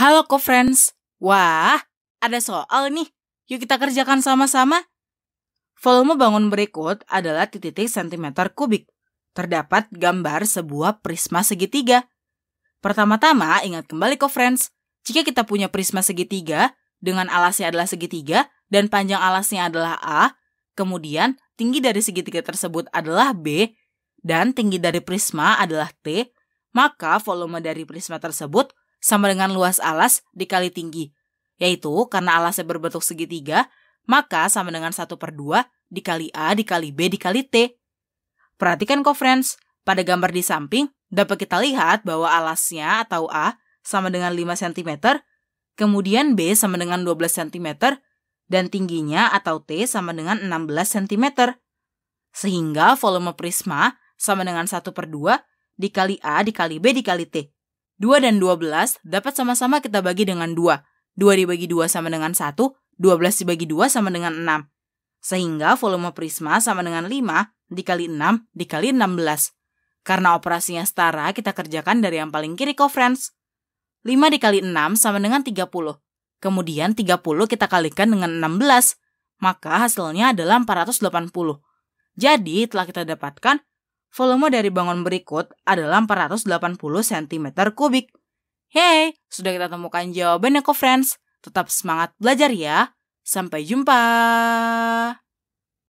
Halo co-friends, wah ada soal nih, yuk kita kerjakan sama-sama. Volume bangun berikut adalah titik-titik sentimeter kubik. Terdapat gambar sebuah prisma segitiga. Pertama-tama, ingat kembali co-friends, jika kita punya prisma segitiga, dengan alasnya adalah segitiga, dan panjang alasnya adalah A, kemudian tinggi dari segitiga tersebut adalah B, dan tinggi dari prisma adalah T, maka volume dari prisma tersebut sama dengan luas alas dikali tinggi, yaitu karena alasnya berbentuk segitiga, maka sama dengan 1 per 2 dikali A dikali B dikali T. Perhatikan kok friends, pada gambar di samping dapat kita lihat bahwa alasnya atau A sama dengan 5 cm, kemudian B sama dengan 12 cm, dan tingginya atau T sama dengan 16 cm. Sehingga volume prisma sama dengan 1 per 2 dikali A dikali B dikali T. 2 dan 12 dapat sama-sama kita bagi dengan 2. 2 dibagi 2 sama dengan 1, 12 dibagi 2 sama dengan 6. Sehingga volume prisma sama dengan 5 dikali 6 dikali 16. Karena operasinya setara, kita kerjakan dari yang paling kiri kok, friends. 5 dikali 6 sama dengan 30. Kemudian 30 kita kalikan dengan 16. Maka hasilnya adalah 480. Jadi, telah kita dapatkan Volume dari bangun berikut adalah 480 cm kubik. Hey, sudah kita temukan jawabannya kok friends. Tetap semangat belajar ya. Sampai jumpa.